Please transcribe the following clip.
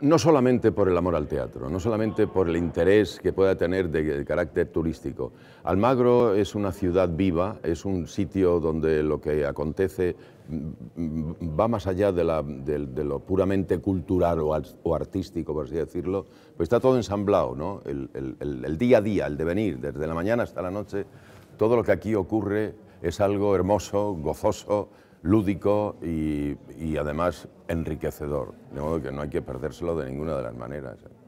No solamente por el amor al teatro, no solamente por el interés que pueda tener de, carácter turístico. Almagro es una ciudad viva, es un sitio donde lo que acontece mm, va más allá de, lo puramente cultural o, artístico, por así decirlo. Pues está todo ensamblado, ¿no? El, el día a día, el devenir, desde la mañana hasta la noche, todo lo que aquí ocurre es algo hermoso, gozoso, lúdico y, además enriquecedor. De modo que no hay que perdérselo de ninguna de las maneras. ¿eh?